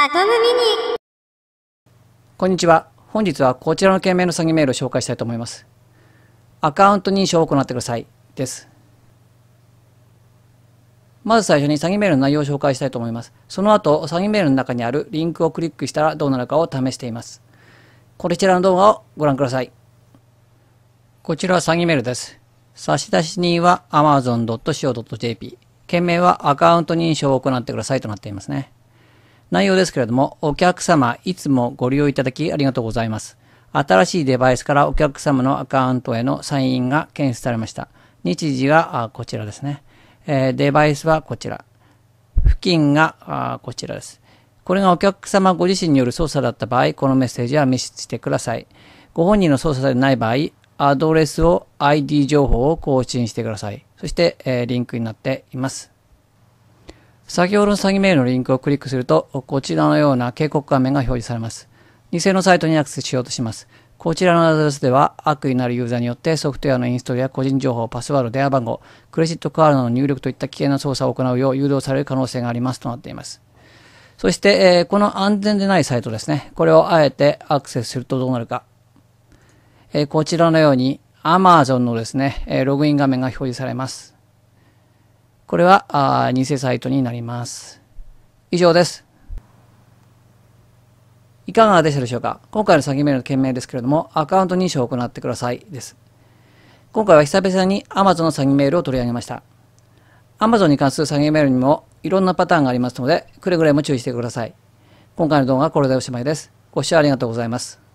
アトムミニこんにちは。本日はこちらの件名の詐欺メールを紹介したいと思います。アカウント認証を行ってください。です。まず最初に詐欺メールの内容を紹介したいと思います。その後、詐欺メールの中にあるリンクをクリックしたらどうなるかを試しています。こちらの動画をご覧ください。こちらは詐欺メールです。差出人は amazon.co.jp。件名はアカウント認証を行ってくださいとなっていますね。内容ですけれども、お客様、いつもご利用いただきありがとうございます。新しいデバイスからお客様のアカウントへのサインが検出されました。日時はこちらですね。デバイスはこちら。付近がこちらです。これがお客様ご自身による操作だった場合、このメッセージは見せてください。ご本人の操作でない場合、アドレスを ID 情報を更新してください。そして、リンクになっています。先ほどの詐欺メールのリンクをクリックすると、こちらのような警告画面が表示されます。偽のサイトにアクセスしようとします。こちらのアドレスでは、悪意のあるユーザーによってソフトウェアのインストールや個人情報、パスワード、電話番号、クレジットカードの入力といった危険な操作を行うよう誘導される可能性がありますとなっています。そして、えこの安全でないサイトですね。これをあえてアクセスするとどうなるか。えこちらのように Amazon のですね、ログイン画面が表示されます。これはあ偽サイトになります。以上です。いかがでしたでしょうか今回の詐欺メールの件名ですけれども、アカウント認証を行ってくださいです。今回は久々に Amazon の詐欺メールを取り上げました。Amazon に関する詐欺メールにもいろんなパターンがありますので、くれぐれも注意してください。今回の動画はこれでおしまいです。ご視聴ありがとうございます。